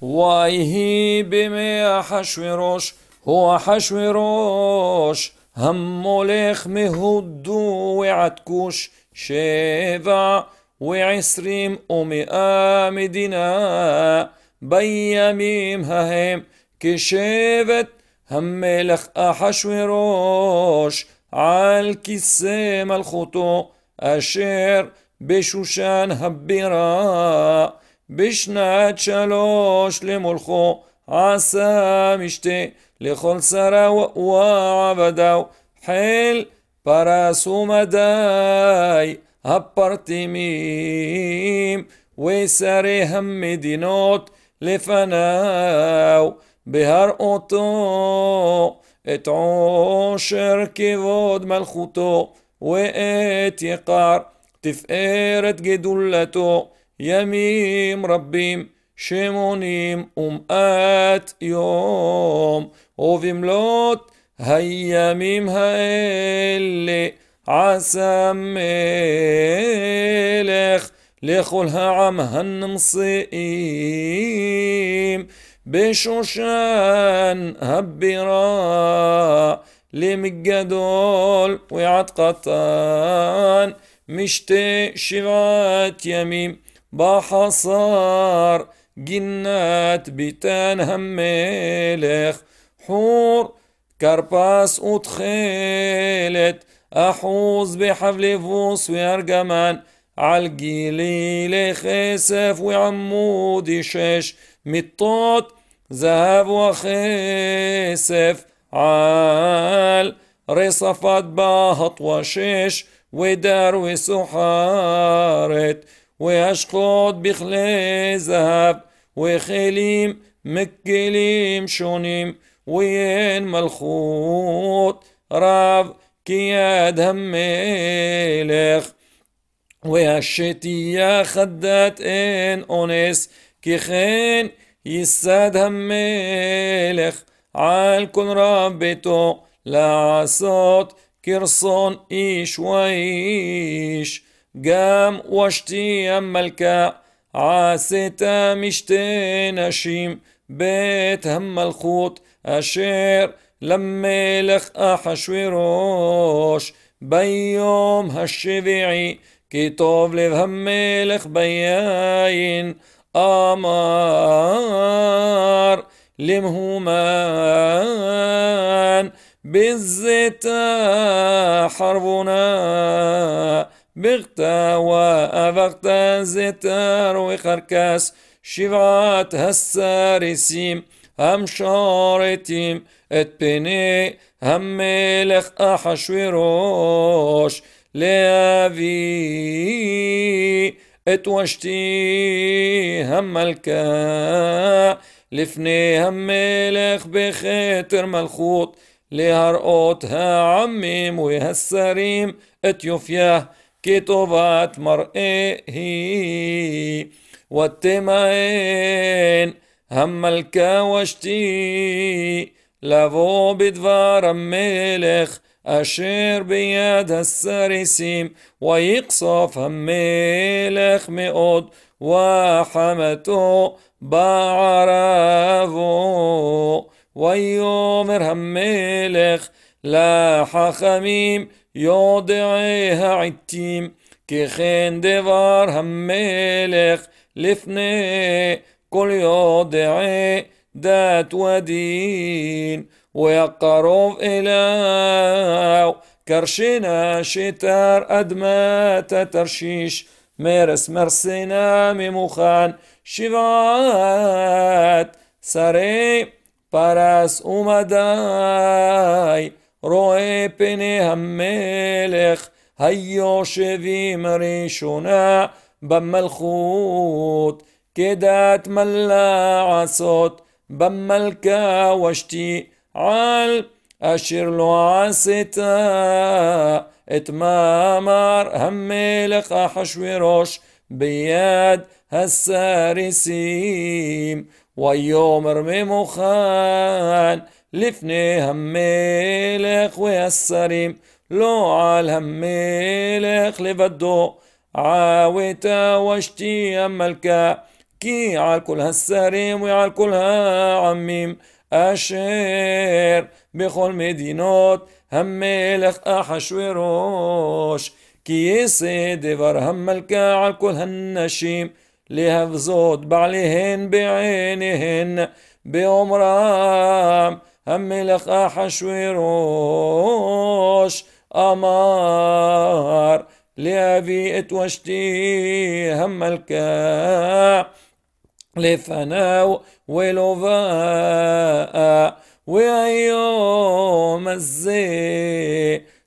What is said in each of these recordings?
ويهي بما حشوروش هو حشوروش هم مولخ مهدو وعتكوش شبع وعسريم ومئة مدينة بيميم ههم كشبت هم ملخ أحشوروش عالكسام الخطو أشير بشوشان هبيرا בשנת שלוש למולכו עשה משתה לכל שרה ועבדיו חיל פרס ומדי הפרטימים ושרי המדינות לפניו בהראותו את עושר כבוד מלכותו ואת יקר תפארת גדולתו ימים רבים שמונים ומעט יום, ובמלאת הימים האלה עשה מלך לכל העם הנמצאים בשושן הבירה למגדול ועד קטן משתי שבעת ימים. بحصار جنات بتان هميلخ حور كرباس وتخيلت أحوز بحفل فوس ويرجمان عالجليل خسف وعمودي شش مطاط ذهب وخسف عال رصفات باهط وشش ودار وسحارت ويشقد بخلي ذهب وخيليم مكليم شونيم وين ملخوط راب كياد هميلخ ويشتيا خدات ان اونس كخين يساد هميلخ عالكن ربتو لعصوت كرصون ايش وايش גם ושתי המלכה עשית משתי נשים בית המלכות אשר למלך אחשורוש ביום השביעי כי טוב לב המלך ביין אמר למהומן בזיתה חרבונה بغتا و افغتا زتر و خركاس هساريسيم هم شارتيم ات بني هم ملخ احشويروش لافي ات وشتي هم ملكا لفني هم ملخ بخيتر ملخوط لهرقوت ها عميم و هساريم כתובת מראה والتمعين هم מלכה ושתי לבוא בדבר המלך אשר ביד הסריסים ויכסוף המלך מאוד וחמתו בערבו ויאמר המלך לחכמים יודעי העתים, כי כן דבר המלך לפני כל יודעי דת ודין, ויקרוב אליו كرشنا شتار أدمات ترشيش مارس مرسنا ممخان شبعات سري براس ومداي רואה פני המלך, היושבים ראשונה במלכות, כדת מלאה עשות, במלכה ושתי על, אשר לא עשית את מאמר המלך אחשורוש ביד הסריסים, ויאמר ממוכן لخ המלך لو عال همي لخ لفدو عاويتا واشتي ملكا كي عال كلها هالسريم وعال كلها عميم أشير بخل مدينوت هم أحش وروش كي دفر هم ملكا على النشيم هالنشيم لهفزوت بعليهن بعينهن بأمرام המלך אחשורוש אמר להביא את ושתי המלכה לפניו ולובה והיום הזה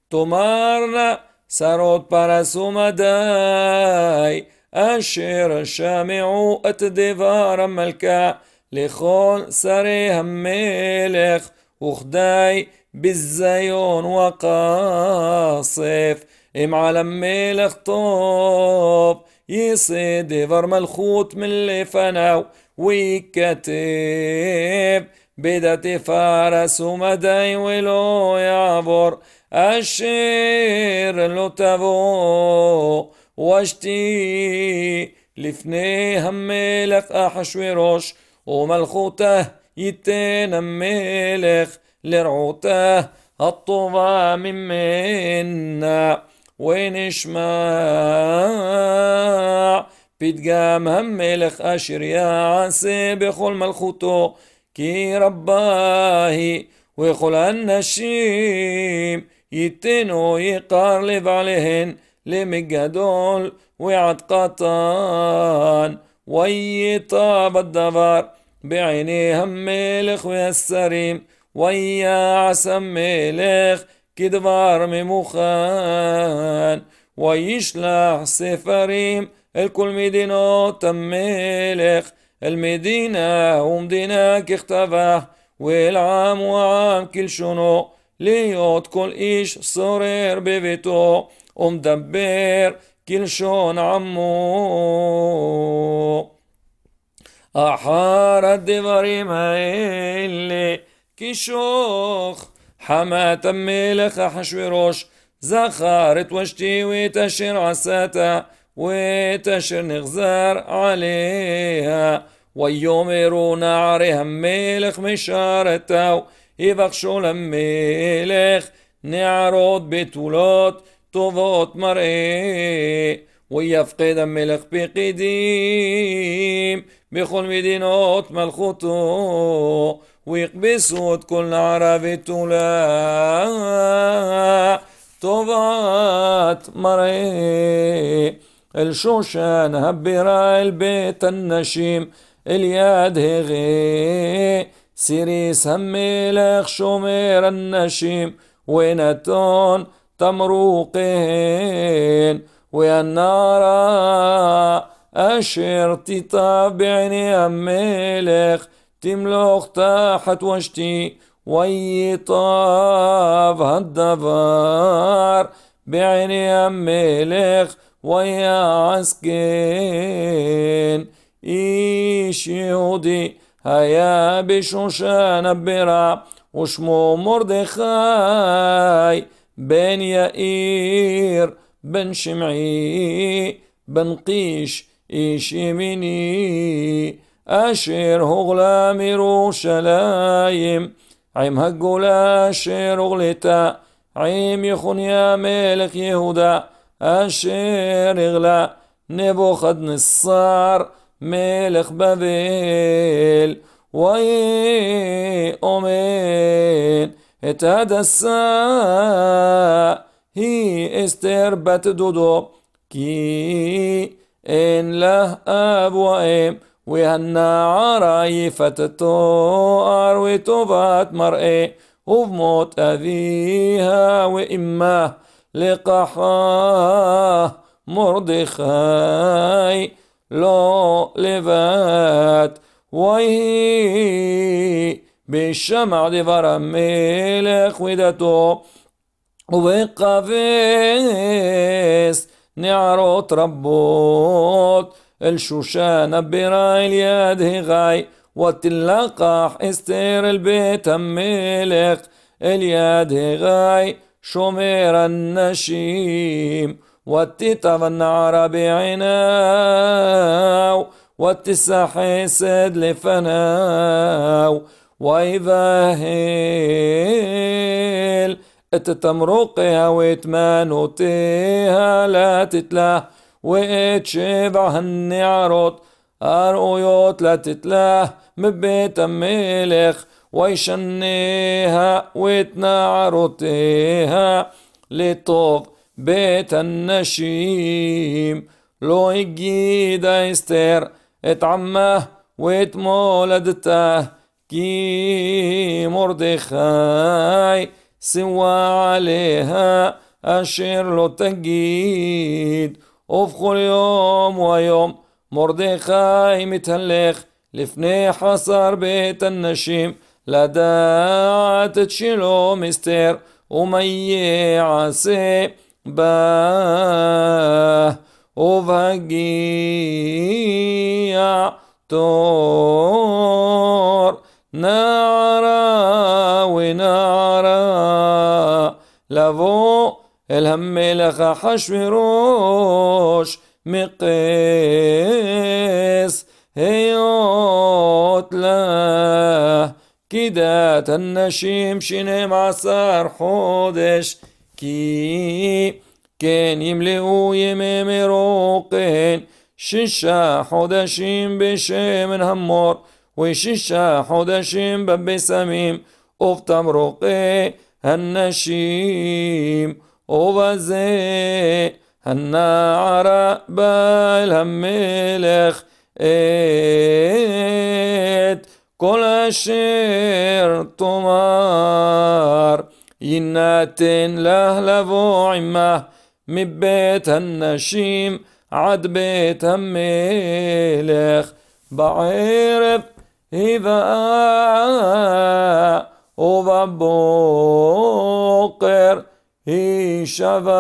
תאמר לה שרות פרס ומדי אשר שמעו את דבר המלכה لخون سري هميلخ وخداي بالزيون وقاصف ام على ميلخ طوب يصيد فرم الخوت من اللي فناو ويكتب بدت فارس ومداي ولو يعبر الشير لو تبو واشتي لفني هميلك احشوي روش ومالخوته يتين ملخ لرعوته الطوبة من منا وين اشماع بيتقام هم ملخ اشر يا عسي بخل ملخوته كي رباهي ويقول ان الشيم يتين ويقار لف عليهن لمجدول وعد قطان وي طاب الدبر بعيني هملخ السريم ويا عسملخ كدبار ممخان ويشلح سفريم الكل مدينة تملخ المدينة ومدينة كختبه والعام وعام كل شنو ليوت كل إيش صرير ببيتو ومدبر كلشون عمو أحار ما اللي كيشوخ حما تملخ حشو روش زخارت وشتي ويتشر عساتا ويتشر نغزار عليها يرون عليها ملخ مشارتا يبخشو لميلخ نعرض بتولوت طوبات مرئي ويفقد ملك بقديم بكل مدينات ملخوتو ويقبسوا كل عربي تولا طوبات مرئي الشوشان هبرا البيت النشيم اليد هغي سيريس هم لخ شومير النشيم وينتون تمروقين ويا النار أشر تتابعني الملك تملك تحت وشتي طاف هالدبار بعيني الملك ويا عسكين إيش يهودي هيا بشوشان برا وشمو مردخاي بن يائير بن شمعي بن قيش إيشيميني أشير هغلام يروشلايم عيم هقول أشير أغلتا عيم يا ملك يهودا أشير إغلا خد نصار ملك بابيل وي أمين دسا هي استر بتدودو كي إن له أب وأم فتتو اروي وتوبات مرئي وبموت اذيها وإمه لقحاه مردخاي لو لبات وهي بشمع דבר המלך ומידתו, ובכבש נערות רבות אל שושן הבירה אל יד הגיא, ותלקח אסתר אל בית המלך אל יד הגיא, שומר הנשים, ותתאב הנערה בעיניו, ותשא חסד לפניו. وإذا هيل اتتمرقها ويتمانوتيها لا تتلاه هني عروت أرؤيوت لا تتلاه مبيت الملك ويشنيها ويتنعرتيها لطوب بيت النشيم لو يجيد يستر اتعمه ويتمولدته כי מרדכי סווה עליה אשר לא תגיד, ובכל יום ויום מרדכי מתהלך לפני חסר בית הנשים, לדעת את שלא מסתר, ומה יעשה בה, ובהגיע תור. نعرا ונערה לבוא אל המלך אחשורוש مقيس هيوت له كدات النشيم شنم عصر حودش كي كان يملئوا يمي مروقين ششا حودشين بشي من همور وشيشا حدشيم ببي سميم اوفتم روقي هنشيم اوفازي هنا عرا بايل هميلخ ايت كل اشير طمار يناتن له لفو عمه من بيت هنشيم عد بيت هميلخ بعرف إذا أبا بوقر هي شفا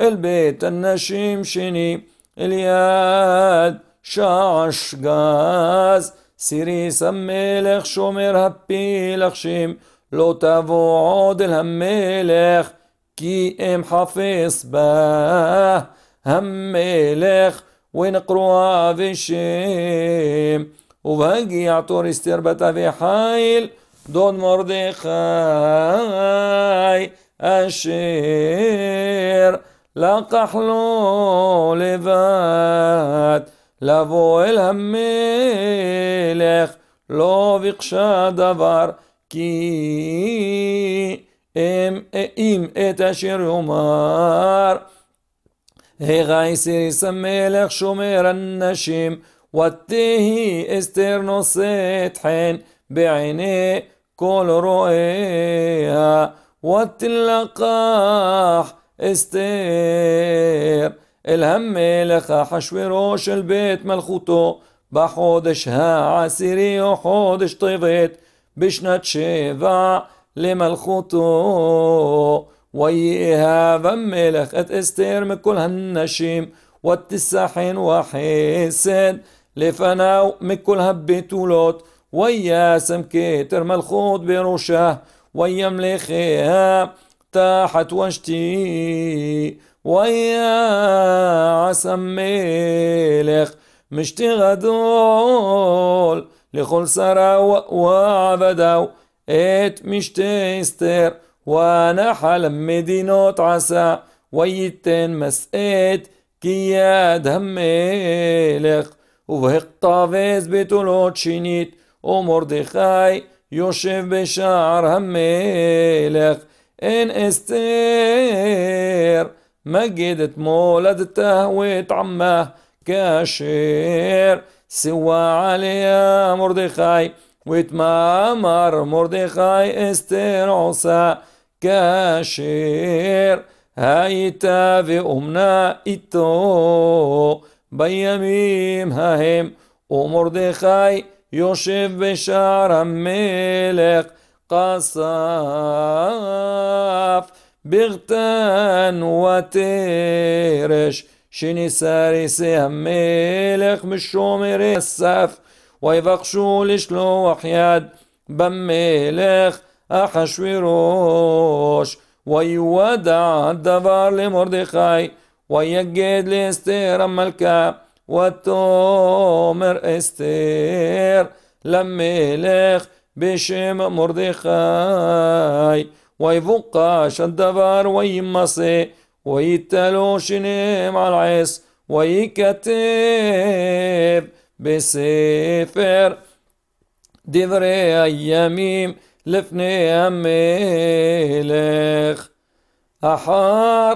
البيت النشيم شني الياد شعش غاز سيري سميلخ شومر هبيلخ شيم لو تبعود الهميلخ كي ام حافظ باه هميلخ ونقروها في الشيم وباقي يعطور استربتها في حايل دون مردخاي أشير لقح له لبات لبو الهم لخ لو بقشا دبر كي ام ايم اتشير يمار היכי סיריס המלך שומר הנשים, ותהי אסתר נושאת חן בעיני כל רואיה, ותלקח אסתר אל המלך אחשורוש של בית מלכותו, בחודש העשירי או חודש טבת, בשנת שבע למלכותו. ويها فملخ استير من كل هالنشيم والتساحين وحيسد لفناو من كل هبتولوت ويا سمكيتر ملخوط بروشه ويا مليخيها تحت وشتي ويا عسم ملخ مشتي غدول لخل سرا وعبدو ات مشتي استير ونحل مدينة عسى ويتن مسئت كياد وبهق طافيز بتولوت שנית ومردخاي يوشف بشعر هميلق ان استير مجدت مولدته وتعمه كاشير سوى عليها مردخاي وتمامر مردخاي استير عصا كاشير هايتا ואומנה איתו בימים ההם, ומרדכי יושב בשער המלך, قصاف بغتان وتيرش شني سارسي המלך משומרי הסף, ויבקשו לשלוח יד במלך אחשוורוש, ויודע הדבר למרדכי, ויגד לאסתר המלכה, ותאמר אסתר למלך בשם מרדכי, ויבוקש הדבר וימסה, ויתלו שנים על עש, וייכתב בספר דברי הימים לפני המלך. אחר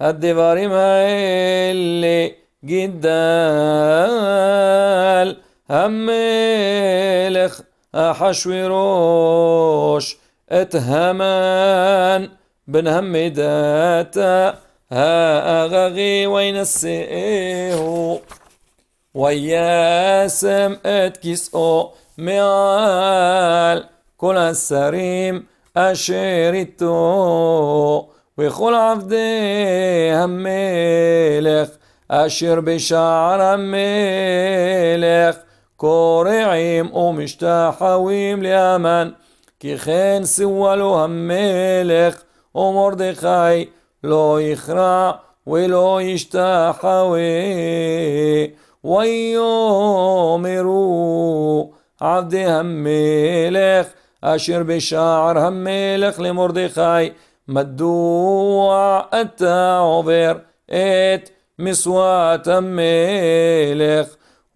הדברים האלה גידל המלך אחשורוש את המן בן המדתה האגרי וינשאהו وياسم اتكسو معال כל השרים אשר איתו, וכל עבדי המלך אשר בשער המלך, קורעים ומשתחווים לאמן, כי כן סווה לו המלך, ומרדכי לא יכרע ולא ישתחווה. ויאמרו עבדי המלך أشير بشاعر هميلخ لمردخاي مدوع أتا عبر إت مسوات ميلخ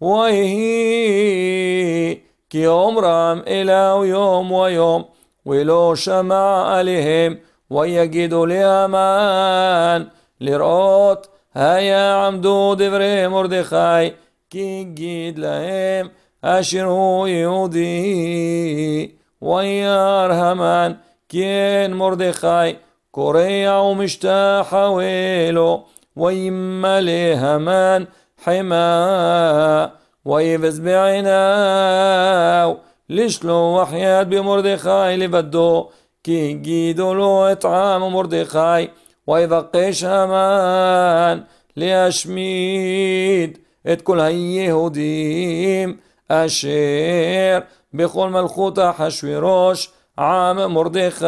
ويهي كي عمرام إلى يوم ويوم ولو شمع عليهم ويجد لأمان لرؤوت هيا عمدو دبري مردخاي كي جيد لهم أشير هو ويار همان كين مردخاي كوريا ومشتاحا ويلو ويما همان حما ويفز بعيناو لشلو وحيات بمردخاي لبدو كي جيدو لو اطعام مردخاي ويفقش همان ليشميد את هاي היהודים اشير בכל מלכות אחשוורוש עם מרדכי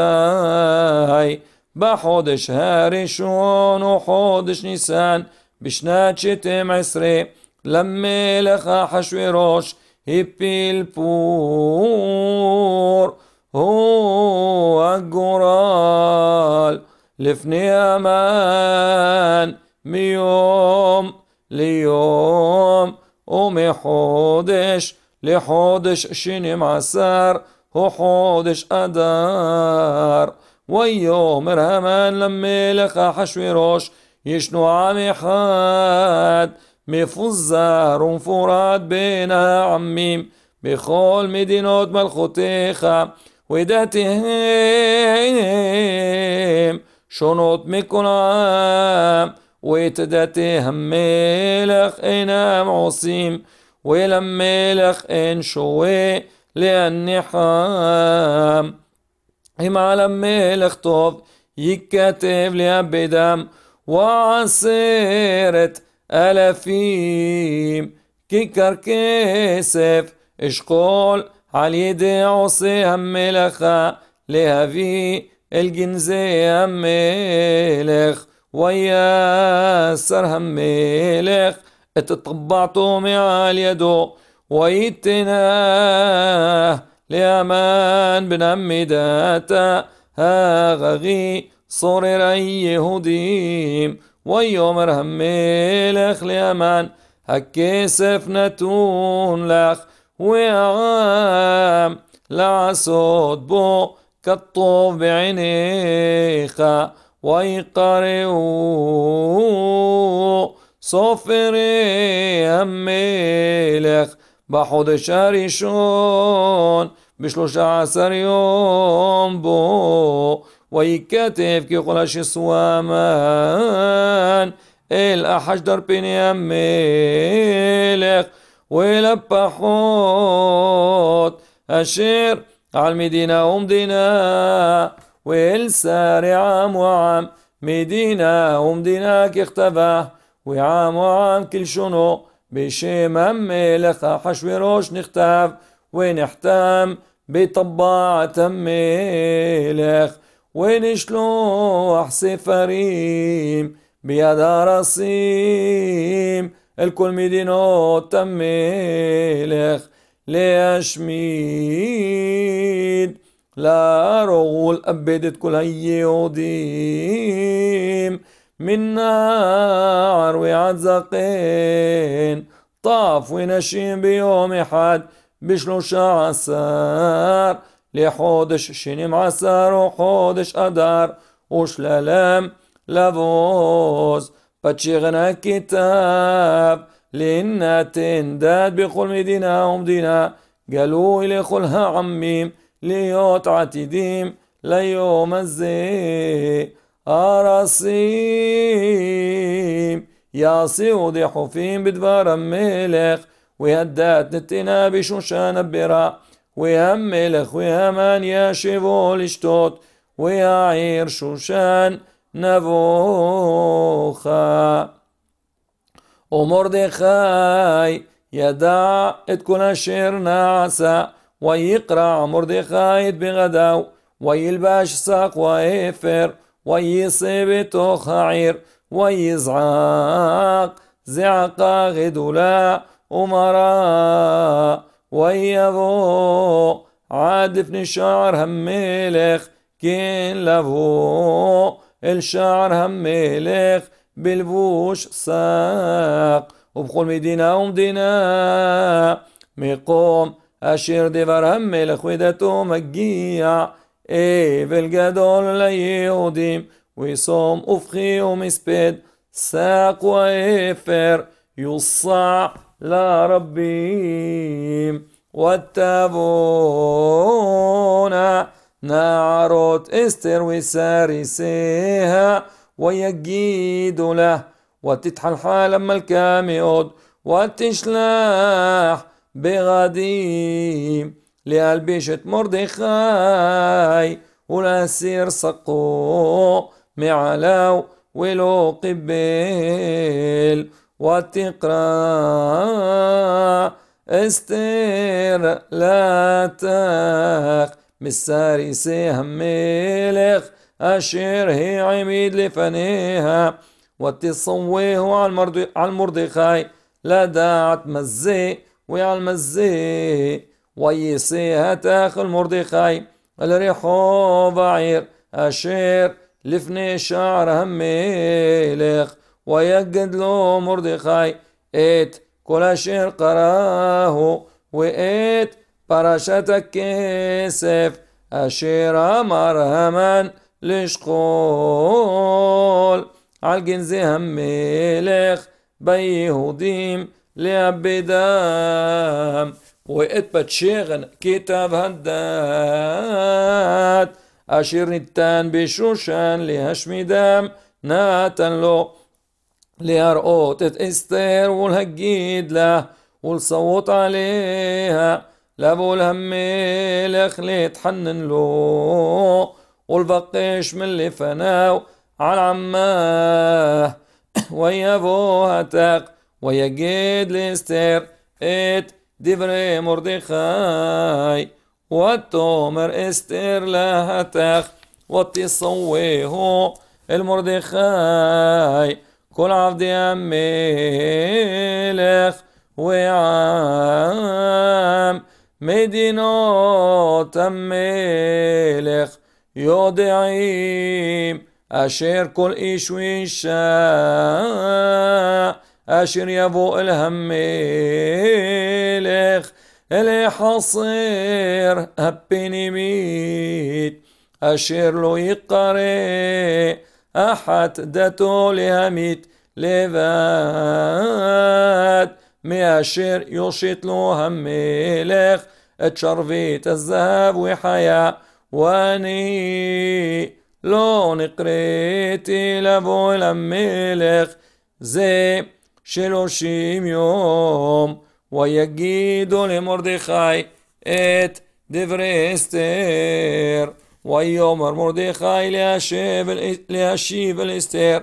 בחודש הראשון וחודש ניסן בשנת שתים עשרה למלך אחשוורוש הפיל פור הוא הגורל לפני המן מיום ליום ומחודש لحودش شيني معسار هو حودش أدار ويوم رهمان لمي لقى حشوي روش يشنو عمي حاد مفزار ومفراد بين عميم بخول مدينوت ملخوتيخا ودتهم شنوت مكون عام ويتدتهم ملخ انام عصيم ולמלך אין שורה להניחם. אם על המלך טוב ייכתב לאבדם وعسيرة ألافيم كيكر كيسف إشقول على يدي عصي هملخا لهفي الجنزي هملخ وياسر هملخ اتطبعتم على اليدو ويتنا لأمان بن أمي داتا هاغغي صرر يهوديم ويومر لخ لأمان هكي نتون لخ وعام لعسود بو كالطوف بعينيخا ويقرئوا סופרי המלך בחודש הראשון בשלושה עשר יום בו וייכתב ככל השסואמן אל אחשדר פני המלך ואל הפחות אשר על מדינה ומדינה ואל סער עם ועם מדינה ומדינה ככתבה وعام وعام كل شنو بشي مم لخا حشويروش نختاف ونحتام بطباعة ميلخ ونشلوح سفريم بيد رصيم الكل مدينو تميلخ ليشميد لا رغول أبدت كل هي وديم من نار ويعزقين طاف ونشين بيوم حد بشلوشة عسار لحودش شني معسار وحودش أدار وش وشلالام لفوز بتشيغنا كتاب لنا تنداد بقول مدينة ومدينة قالوا إلي خلها عميم ليوت عتديم ليوم الزي הרסים. יעשהו דחופים בדבר המלך, והדעת נתינה בשושן הבירה. והמלך והמן ישבו לשתות, והעיר שושן נבוכה. ומרדכי ידע את כל אשר נעשה, ויקרע מרדכי את בגדיו, וילבש שק ואפר, توخ خعير ويزعاق زعقا غدلا أمراء ويضو عاد فني الشعر هميلخ كين لفو الشعر هميلخ بلبوش ساق وبقول مدينة ومدينة مقوم أشير ديفر هميلخ ودتو مجيع אבל גדול ליהודים, ויסום ובכי ומספד, שק ואפר, יוסע לרבים. والتابون نعرت استر وسارسيها ويجيد له وتتحلحى لما الكام يقعد وتشلاح بغديم להלביש مردخاي ولأسير سقو معلاو ولو ולא وتقرا استير لا مساري سهم ملخ أشير هي عميد لفنيها وتصويه على المرضخاي لا داعت مزي وعلى المزي ويسيها تاخل مردخاي الريحو بعير أشير لفني شعر هميلخ ويجد له مردخاي ايت كل أشير قراه وايت برشات كسف أشير أمر همان لشقول على جنزي هميلخ بيهوديم لأبدام لي وقت بتشيغن كتاب هدات أشير نتان بشوشان لهشمي دام ناتن لو لأرقوت إستير والهجيد له والصوت عليها لابو الهميل خلي تحنن له والبقيش من اللي فناو على عماه ويا بو هتاق ويا جيد لستير ات דברי מרדכי, ותאמר אסתר להתך, ותסווהו אל מרדכי, כל עבדי המלך ועם מדינות המלך יודעים אשר כל איש ואישה اشر يبو الهم الخ الي حصير هبيني ميت اشير لو يقري احد دتو لهميت لفات مياشير يوشيت لو هم الخ اتشرفيت الذهب وحياة واني لو نقريتي لبو الملك زي שלושים יום, ויגידו למרדכי את דברי אסתר, ויאמר מרדכי להשיב אל אסתר,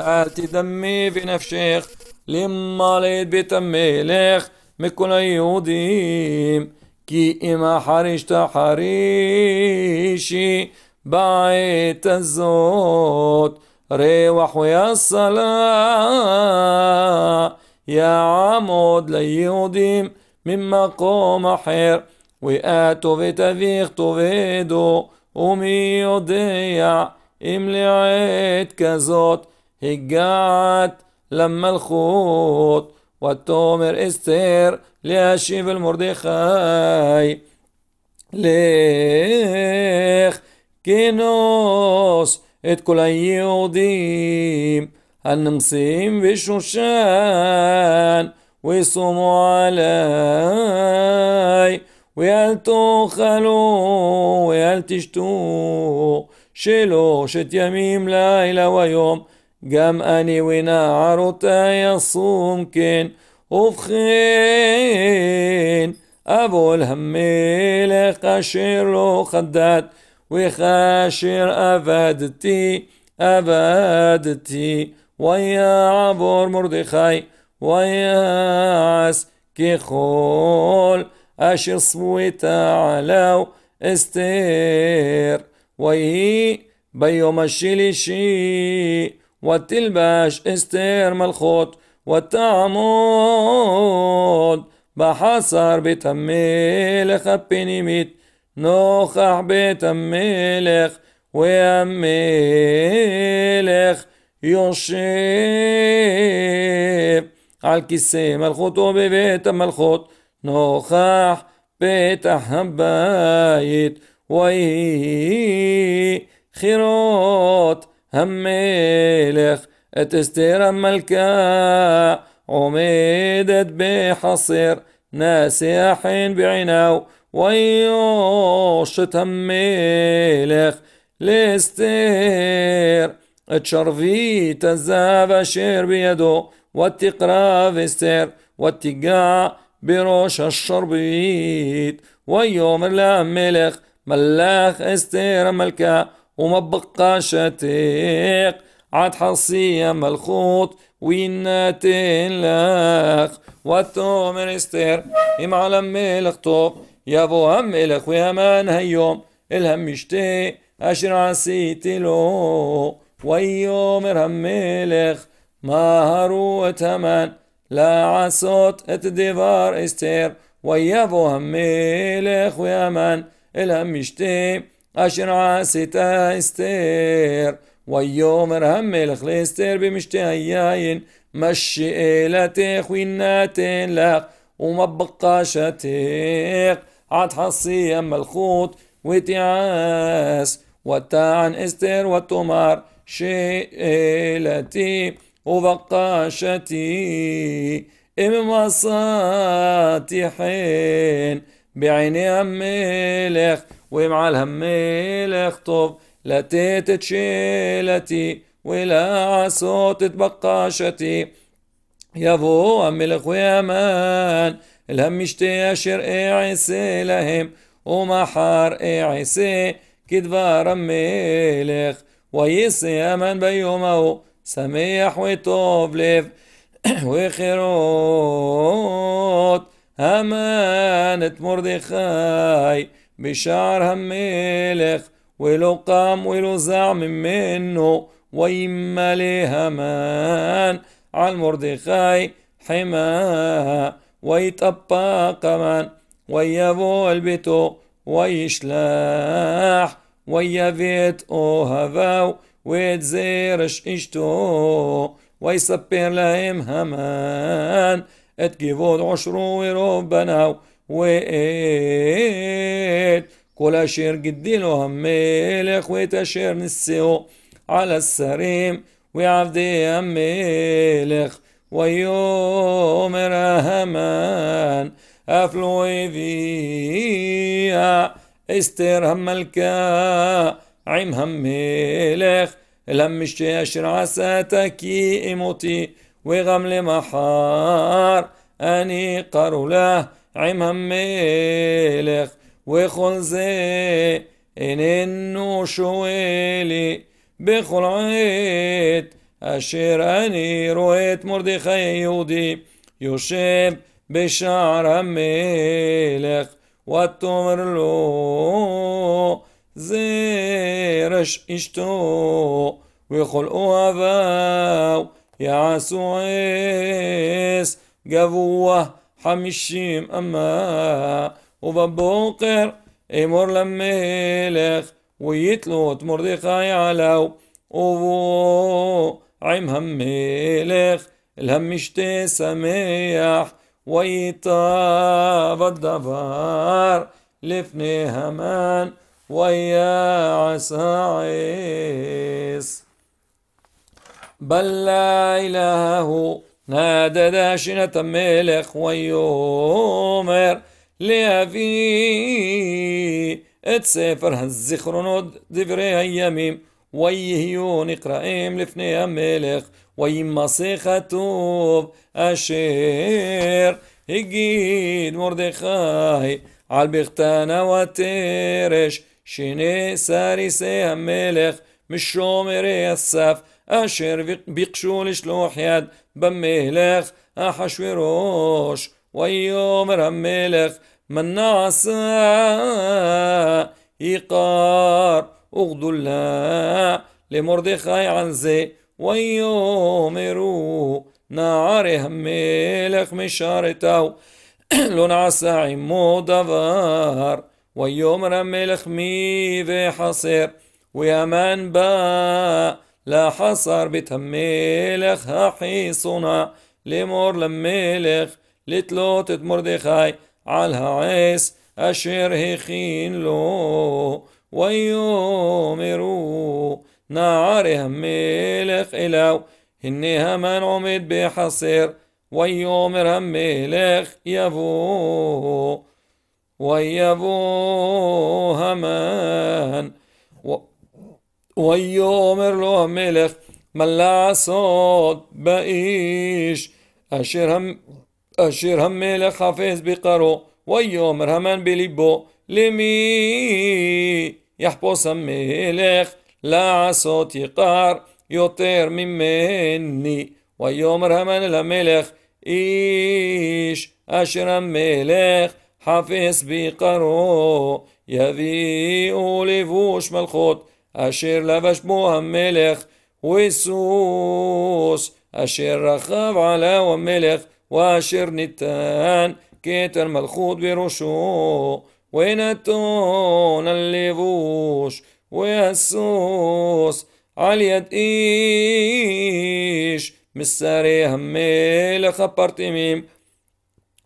אל תדמי בנפשך למלא את בית המלך מכל היהודים, כי אם החריש תחרישי בעת הזאת. روح ويا الصلاة يا عمود ليهوديم من مقام حير في وتفيخ تفيدو ومي يودع إم لعيد كزوت هجعت لما الخوت وتومر استير لأشيف المردخاي ليخ كنوس את כל היהודים הנמסים ושושן ויסומו עליי, ואל תאכלו, ואל תשתו, שלושת ימים לילה ויום, גם אני ונערותי אסום כן, ובכן, אבו אל המלך אשר לא חדד وخاشر أفادتي أفادتي ويا عبور مردخاي ويا عس كخول أش صويت على استير ويهي بيوم الشيليشي وتلبش استير ملخوت وتعمود بحصر بتميل خبيني ميت נוכח בית המלך, והמלך יושב על כיסא מלכותו בבית המלכות, נוכח פתח הבית, ויהי חירות המלך, את אסתר המלכה עומדת בחסר, נעשה חן בעיניו. ويوشت تميلخ لستير اتشرفي الذهب شير بيدو واتقرا في استير بروش الشربيت ويومر لأملخ ملاخ استير ملكا وما بقى شتيق عاد حصية ملخوط ويناتين لاخ وتومر استير يمعلم ملخ طوب يا بو هم إلك ويا من هيوم الهم مشتي أشرع سيتلو ويوم رهم إلخ ما هرو تمن لا عصوت اتدفار استير ويا بو هم إلك ويا من الهم مشتي أشرع سيتا استير ويوم رهم إلك لستير بمشتي هياين مشي تيخ خويناتين لك وما بقاش تيخ عاد أم ملخوط وتعاس والتاء عن استر وتمار شيلتي وبقاشتي مصاتي حين بعيني هميلخ ومع الهميلخ طب لتيت تشيلتي ولا عصوت تبقاشتي يا ام هميلخ ويا مان الهم اشتي اشر اي عسي لهم وما حار اي عسي كدفار ميلخ ويسي امن بيومه سميح وطوب لف وخيروت امان مردخاي بشعر هميلخ ولو قام ولو زعم منه ويما لهمان على المردخاي حماها ويتبقى كمان ويبو البيتو ويشلاح ويبيت او هفاو ويتزيرش اشتو ويسبر لهم همان اتجيبود عشرو وربناو ويت كل أشير هم ميلخ ويتاشير نسيو على السريم ويعفدي هم ميلخ ويومر همان أفلويفيا استر هم الكا عم هم ميلخ لم يشتي عساتك إموتي وغم لمحار أني قارو له عم هم ميلخ ان إنينو شويلي بخل عيد אשר אני רואה את מרדכי היהודי יושב בשער המלך, ותאמר לו זה רש אשתו וכל אוהביו יעשו עס גבוה חמישים אמה ובבוקר אמור למלך ויתלו את מרדכי עליו ובוא עם המלך, אל המשתה שמח, וייטב הדבר לפני המן, ויעש העץ. بلى إلهه نادى داشنة ملك ويومر لأبي اتسافر هالزخرنود دبري هياميم ויהיו נקראים לפני המלך, וימסה כתוב אשר הגיד מרדכי על בכתנה ותרש, שני סריסי המלך משומרי הסף, אשר ביקשו לשלוח יד במלך אחשורוש. ויאמר המלך, מה נעשה? עיקר اغدوا لها لمردخاي عن زي ويومروا نعر ملك مشارتاو لون عسى عمو دفار ويوم ملك مي في حصير ويامان با لا حصر بتملك حيصنا لمر لملك لتلوت مردخاي على عيس أشير هخين له ويؤمروا نعرهم ملك إلو إنها من عمد بحصير ويؤمرهم ملك يفو ويفو همان ويؤمر له ملك من لا صوت بإيش أشير هم أشير هم ملك حافظ بقرو ويؤمر همان بليبو למי יחפוש המלך לעשות יקר יותר ממני. ויאמר המן אל המלך, איש אשר המלך חפש ביקרו, יביאו לבוש מלכות אשר לבש בו המלך, וסוס אשר רכב עליו המלך, ואשר ניתן כתר מלכות בראשו. وينتون اللي بوش ويسوس عليت ايش مساري همي لخبرتي ميم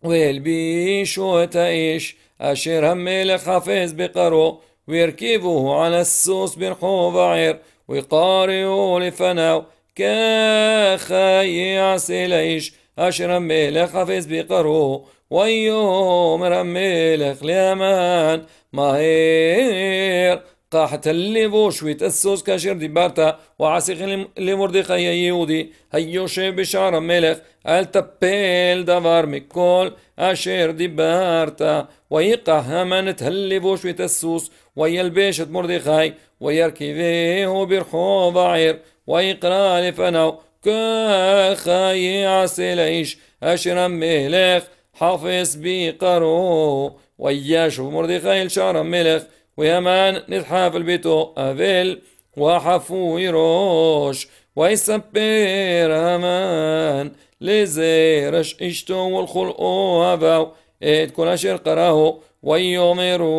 ويلبيش وتايش اشير همي لخفز بقرو ويركبوه على السوس بن عير ويقاريو لفناو كخي عسليش أشر המלך خفز بقرو ويوم המלך ليمان ماهير قاحت اللي بوش السوس كاشير دي بارتا وعسيخ لمردخي يهودي هيوشي بشعر الملك التبيل دفار مكول أشير دي بارتا ويقع همان تهلي بوش السوس ويلبشت مردخي ويركبه برحوب عير ويقرا لفنو كخي عسليش أشرم ملخ حافظ بيقرو وياش ومردخاي الشرم ملخ ويمان نتحافل بيتو أفل وحفو يروش ويسبر أمان لزيرش اشتو والخلقو هباو ات كل أشير قراه ويومرو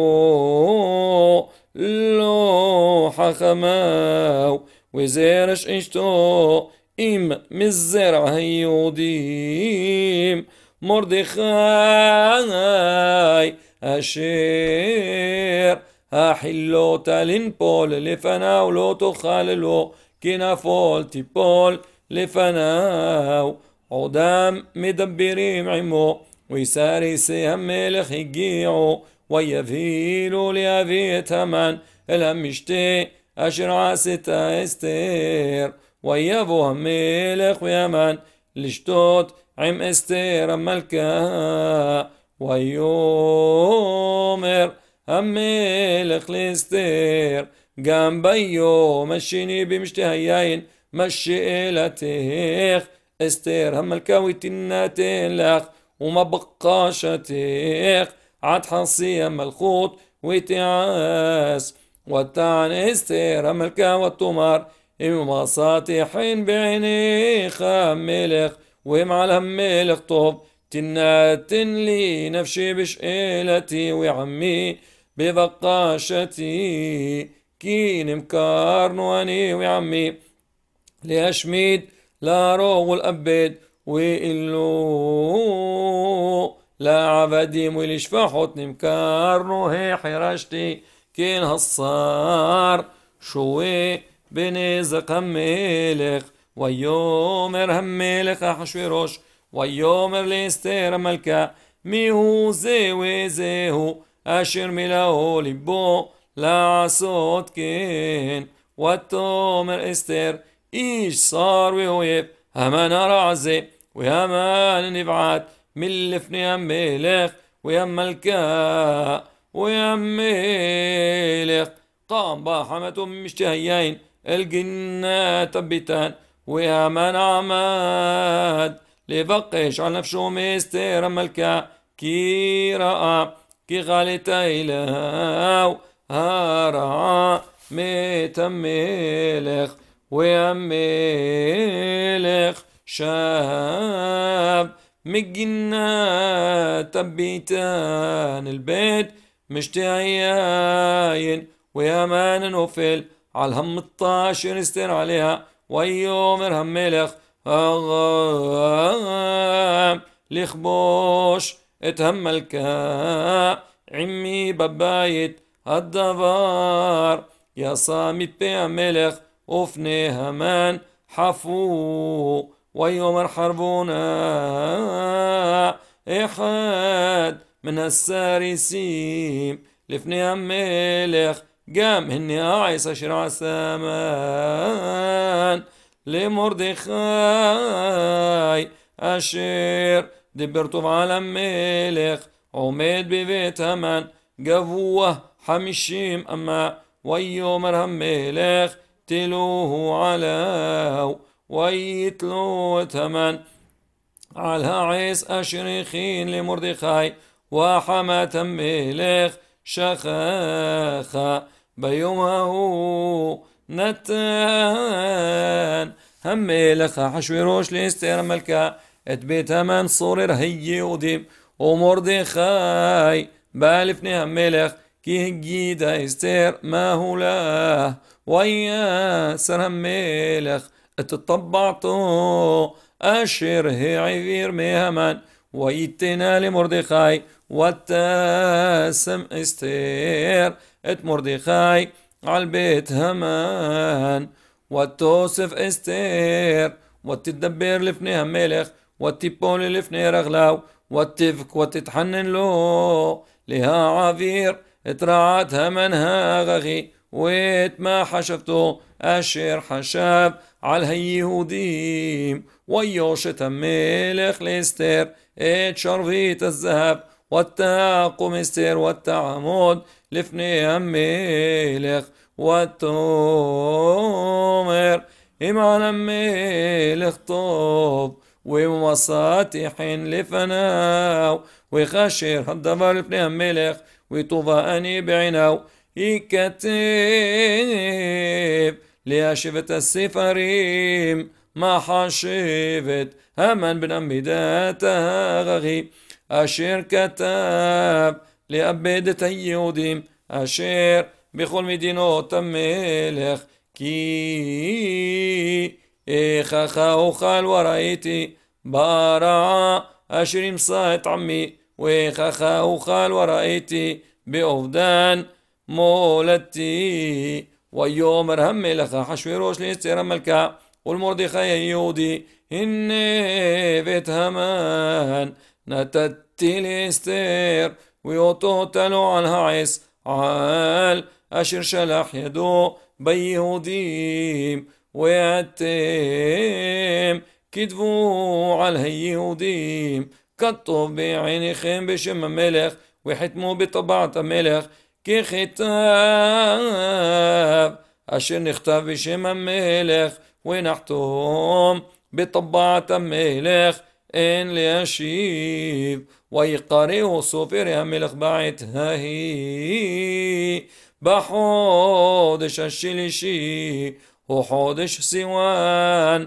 لو حخماو وزيرش اشتو אם מזרע היהודים מרדכי אשר החילות לנפול לפניו לא תאכל לו כי נפול תיפול לפניו עודם מדברים עמו וסריסי המלך הגיעו ויבהילו להביא את המן אל המשתה אשר עשתה אסתר ويابو ملك ويمن لشتوت عم استير ملكا ويومر الملك لستير قام بيو مشيني بمشتي هياين مشي إلى تيخ استير هم الكاوي تناتين لخ وما بقاش تيخ عاد حصية ملخوط وتعاس وتعني استير هم الكاوي التمار ومساطحين بعيني خملق ومع الهملق طوب تناتن لي نفسي بشئلتي وعمي ببقاشتي كين مكارنو أني وعمي لأشميد لا روغ الأبد وإلو لا عبدي وليش فحطني مكارنو هي حرشتي كين هالصار شوي بنزق ملك ويومر هم ملك أحشويروش ويومر لإستير ملكة ميهو زي زيوي زيهو أشير ملاه لبو لا صوت كين واتومر إستير إيش صار ويويب همان رعزي ويامان نبعات من لفني أم ملك ويام ملكة ويام ملك قام باحمة مشتهيين الجنة تبتان ويا من عماد لبقش على نفسه مستر ملكا كي رأى كي غالي تايلاو هارا ميت ملخ ويا ميلخ شاب مجنا تبيتان البيت مشتعيين ويا مان نوفل على هم الطاش ينستن عليها ويوم ويومر ملخ أغام لخبوش اتهم الكاء عمي ببايت الدبار يا صامي بي ملخ وفني همان حفو ويوم حربونا إحد من السارسين لفني ملخ قام هني عيسى شرع سامان لمردخاي أشير دبرتو على ملك عميد ببيت همان قفوه حمشيم أما ويومر هم ملك تلوه على ويتلو تمن على عيس أشريخين لمردخاي وحمات ملك شخاخا بيومه نتان هم لخ حشوروش لإستير ملكا ات بيت همان صورر هي وديم خاي بالفني هم لخ كي هجي دا استير ما هو لا ويا سر هم لخ اتطبعتو اشير هي عفير مهمن ويتنا خاي واتاسم استير את מרדכי על בית המן, ותוסף אסתר, ותדבר לפני המלך, ותיפול לפני רגליו, وتبك وتتحنن له لها عذير اترعت همن هاغغي ويت ما حشفته أشير حشاب على هيهوديم ويوشت ملك ليستر ات شرفيت الذهب والتقوم السير والتعمود لفني ميلخ والتومر على ميلخ طوب ومساتي حين لفناو وخشير هالدبر لفني ميلخ وطوبة أني بعيناو يكتب ليشفت السفريم ما حشفت همان بن أمي داتا غغيب أشير كتاب لأبيد تيوديم أشير بخل مدينو تميلخ كي إخا خاوخال ورأيتي بارع أشير مصايت عمي وإخا خاوخال ورأيتي بأفدان مولتي ويوم رهم لخا حشويروش ليستير ملكا والمرضي خايا يودي إني بيت همان نتتليستير ويوتو تلو عن هعس عال أشر شلح يدو بيهوديم ويعتيم كدفو على الهيهوديم بعيني خيم بشم ملخ وحتمو بطبعة ملخ كي ختاب أشر نختاب بشم ملخ ونحتوم بطبعة ملخ אין להשיב, ויקראו סופר המלך בעת ההיא בחודש השלישי הוא חודש סיוון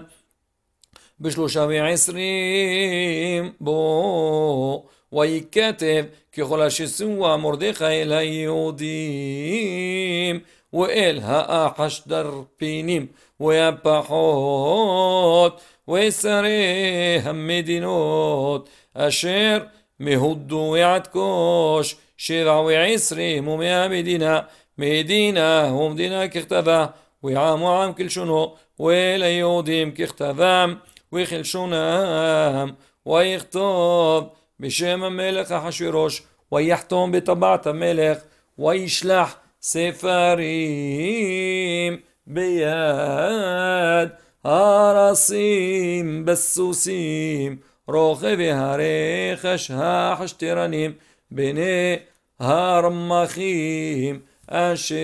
בשלושה ועשרים בו ויקטב ככל השסוע מרדכי אל היהודים ואל האחשדרפינים והפחות ושריהם מדינות, אשר מהודו ועד כוש, שבע ועשרים ומאה מדינה, מדינה ומדינה ככתבה, ועם ועם כלשונו, וליהודים ככתבם, וכלשונם, ויכתוב בשם המלך אחשורוש, ויחתום בטבעת המלך, וישלח ספרים ביד הרסים בסוסים, רוכבי הרכש החשתרנים, בני הרמכים, אשר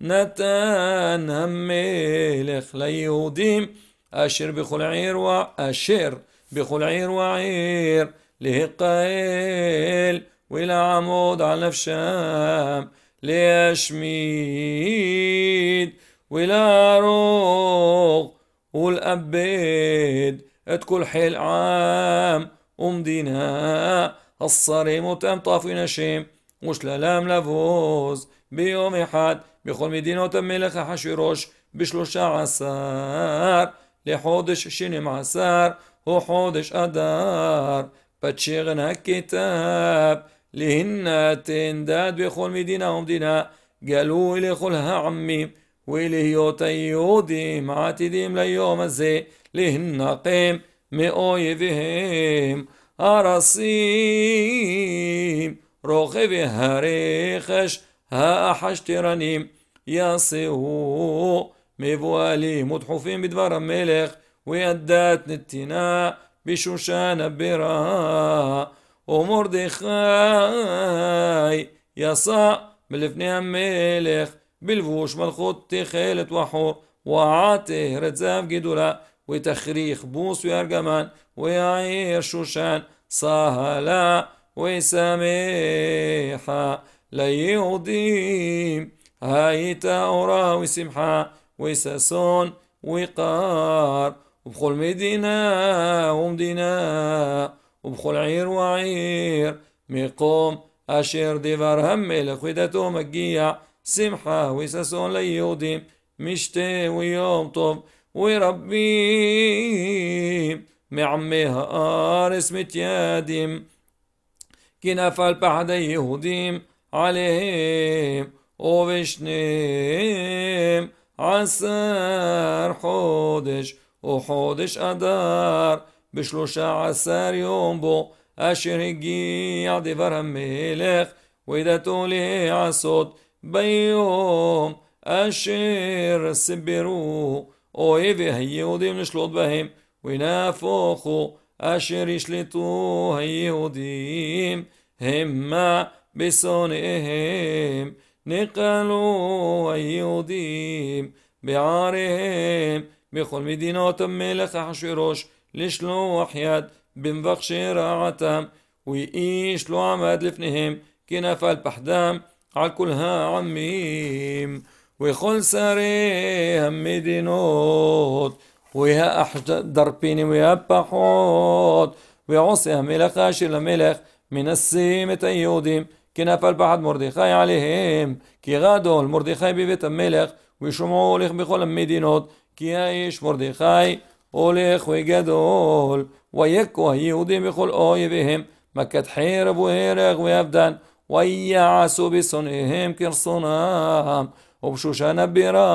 נתן המלך ליהודים, אשר בכל עיר ואשר בכל עיר ועיר, להיכאל ולעמוד על נפשם, להשמיד ولا روغ والأبيد تكل حيل عام ومدينة الصريم وتم طافي نشيم وش للام لفوز بيوم احد بكل مدينة وتم ملك حشيروش بشلوشة عسار لحودش شيني معسار وحودش أدار بتشيغنا كتاب لهن تنداد بكل مدينة ومدينة قالوا لي خلها عمي ולהיות היהודים עתידים ליום הזה להנקם מאויביהם הרסים רוכבי הרכש האחשטרנים יסעו מבוהלים ודחופים בדבר המלך וידת נתינה בשושן הבירה ומרדכי יסע מלפני המלך بالفوش ملخوت تخيلة وحور وعاته رتزاف جدولا وتخريخ بوس ويرجمان ويعير شوشان سهلا وسامحا ليهوديم هاي تاورا وسمحا وساسون وقار وبخل مدينة ومدينة وبخل عير وعير ميقوم أشير ديفر هم لخدته مجيّة שמחה וששון ליהודים, משתה ויום טוב ורבים מעמי הארץ מתיידים, כי נפל פחד היהודים עליהם, ובשניהם עשר חודש, וחודש אדר, בשלושה עשר יום בו, אשר הגיע דבר המלך, ודתו להעשות. ביום אשר סברו אויבי היהודים לשלוט בהם ונהפוכו אשר ישלטו היהודים המה בשונאיהם נקלו היהודים בעריהם בכל מדינות המלך אחשורוש לשלוח יד במבקשי רעתם ואיש לא עמד לפניהם כי נפל פחדם على كلها عميم ويخل ساري هم دينوت ويا أحجر دربيني ويا بحوت ويعصي ملك أشيل الملك من السيمة أيوديم כי נפל פחד מרדכי עליהם, כי גדול מרדכי בבית המלך, ושומעו הולך בכל המדינות, כי האיש מרדכי הולך וגדול, ויכו היהודים בכל אויביהם, מכת חרב והרג ואבדן. ويا ويعسوا بصنعهم كرصنام وبشوشان برا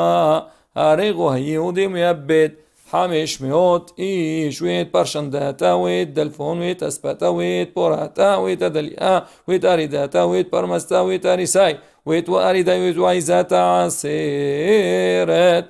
أريغو وهيودي ميبت حمش ميوت إيش ويت برشان داتا ويت دلفون ويت أسباتا ويت بوراتا ويت أدليا ويت أريداتا ويت برمستا ويت أريساي ويت وأريدا ويت وايزاتا عسيرت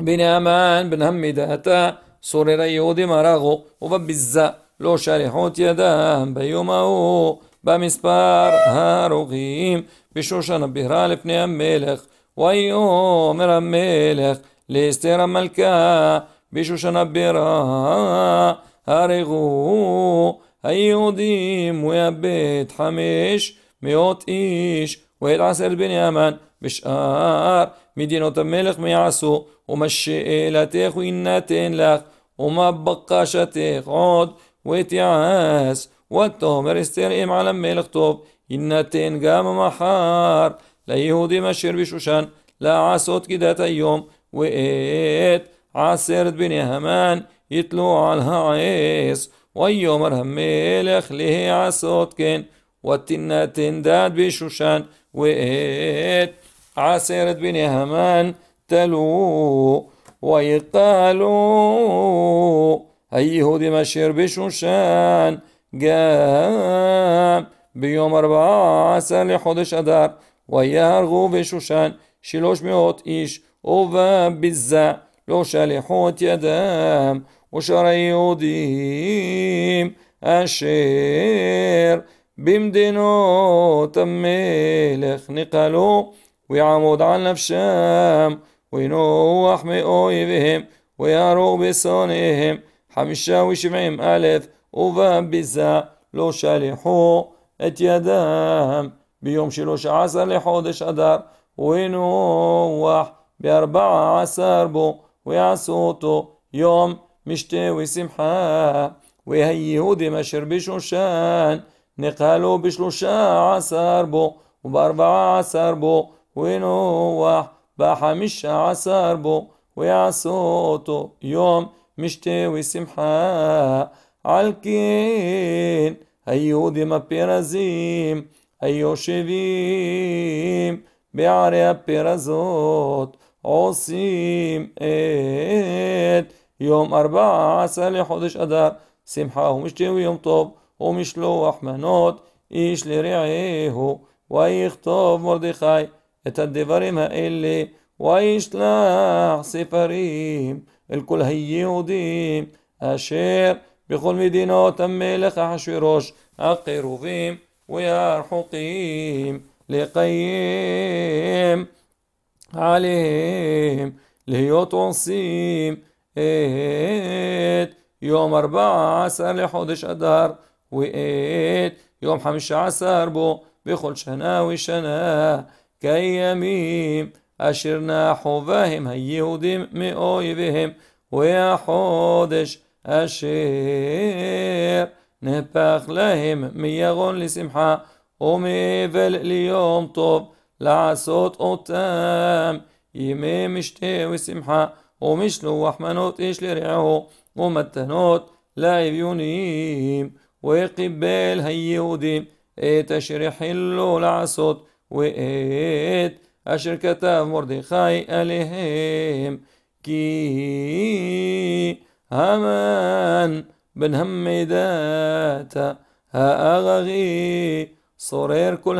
بن أمان بن همداتا سوري ريودي مراغو وببزا لو شارحوت يدام بيوم أو במספר הרוגים בשושן הבהרה לפני המלך ויאמר המלך לאסתר המלכה בשושן הבירה הרגו היהודים ויאבד חמש מאות איש ואת עשר בנימן בשאר מדינות המלך מי עשו ומה שאלתך הוא ינתן לך ומה בקשתך עוד ותיעש وتومر استير إم على ميل خطوب إن تين قام محار لا يهودي مشير بشوشان لا عاسوت كدات يوم وإيت عاسرت بني همان يتلو على عيس ويوم رهميل ليه عاسوت كين وتنا تنداد بشوشان وإيت عاسرت بني همان تلو ويقالوا أي يهودي مشير بشوشان גם ביום ארבע עשר לחודש אדר, ויהרגו בשושן שלוש מאות איש, ובביזה לא שלחו את ידם, ושאר היהודים אשר במדינות המלך נקלו ויעמוד על נפשם וינוח מאויביהם ויהרוג בשונאיהם חמישה ושבעים אלף وفهم وفابسا لو شالحو اتيادام بيوم شلو عسر لحودش أدار وينوح بأربعة عسر بو ويعسوتو يوم مشتي وسمحا وهي يهودي ما بشوشان نقالو بشلوشا عسر بو وباربعة عسر بو وينوح بحمشة عسر بو ويعسوتو يوم مشتي وسمحا alkin, היהודים הפרזים, היושבים בערי הפרזות, עושים את יום ארבע עשר לחודש אדר, שמחה ומשתה ויום טוב, ומשלוח מנות איש לרעהו, ויכתוב מרדכי את הדברים האלה, וישלח ספרים אל כל היהודים אשר בכל מדינות המלך אחשורוש הקירובים והרחוקים לקיים עליהם להיות עושים את יום ארבע עשר לחודש אדר ואת יום חמישה עשר בו בכל שנה ושנה כימים אשר נחו בהם היהודים מאויביהם והחודש אשר נהפך להם מירון לשמחה ומאבל ליום טוב לעשות אותם ימי משתה ושמחה ומשלוח מנות איש לרעהו ומתנות לאביונים וקיבל היהודים את אשר החלו לעשות ואת אשר כתב מרדכי עליהם כי همان بن ها أغغي صرير كل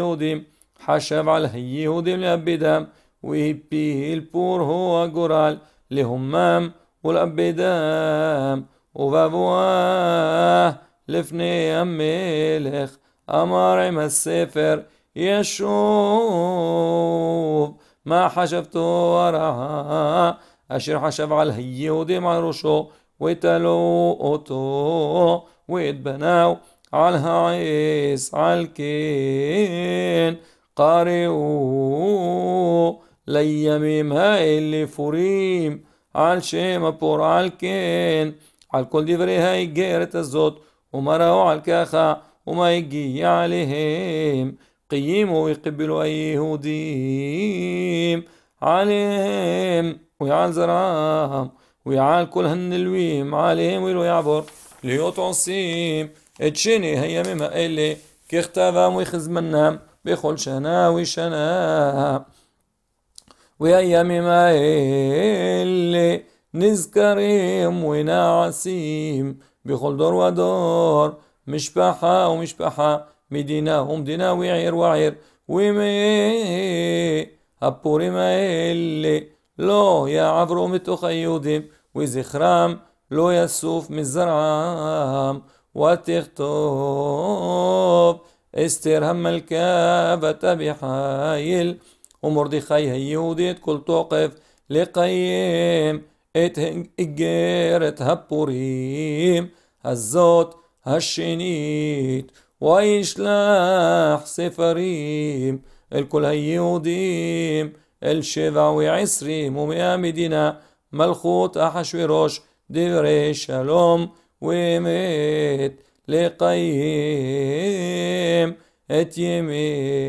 وديم حشب على وديم لأبدام ويبيه البور هو قرال لهمام والأبدام وبابواه لفني أميلخ אמר عم السفر يشوف ما حشبته وراها אשר חשב על היהודי מעל ראשו, ותלו אותו ואת בניו על העץ, על כן קראו לימים האלה פורים על שם הפור, על כן על כל דברי האיגרת הזאת, ומה ראו על ככה, ומה הגיע עליהם, קיימו יקבלו היהודים עליהם ويعال زرعهم ويعال كل هن الويم عليهم ويلو يعبر ليوت عصيم اتشيني هيا مما إلي كي كيختافا ويخز منام بخل شنا وشنا ويا مما إلي نذكرهم ونعسيم بخل دور ودور مشبحة ومشبحة مدينة ومدينة وعير وعير ومي هبوري ما إلي לא יעברו מתוך היהודים, וזכרם לא יסוף מזרעם, ותכתוב אסתר המלכה ותביחיל, ומרדכי היהודית כל תוקף לקיים את איגרת הפורים הזאת השנית, וישלח ספרים אל כל היהודים الشيفا وعسري ومئة مدينة ملخوت أحشويروش دبري שלום ومت لقيم اتيمي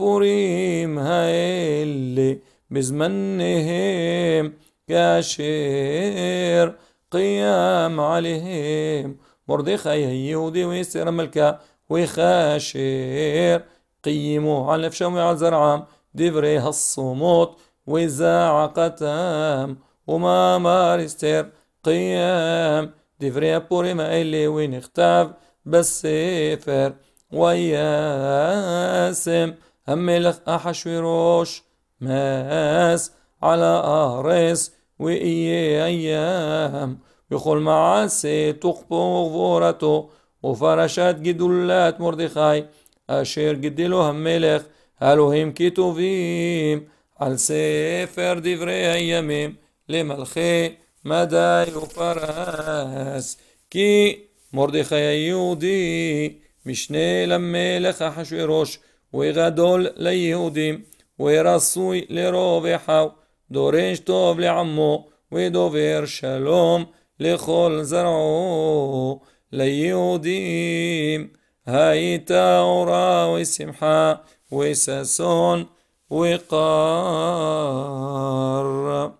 ימי هايلي بزمنهم كاشير قيام عليهم مردخاي يهودي ويسير ملكا ويخاشر قيموا على نفشهم وعلى زرعهم دبري هالصموت وإذا عقتام وما مارستير قيام دبري ما اللي وين اختاف بالسفر وياسم لخ أحشوروش ماس على أهرس وإي أيام يخل معاسي تقبو غورته وفرشات جدولات مردخاي أشير جدلو هم ملخ אלוהים כתובים על ספר דברי הימים למלכי מדי ופרס כי מרדכי היהודי משנה למלך אחשורוש וגדול ליהודים ורצוי לרוב אחיו דורש טוב לעמו ודובר שלום לכל זרעו ליהודים הייתה אורה ושמחה وسسون وقار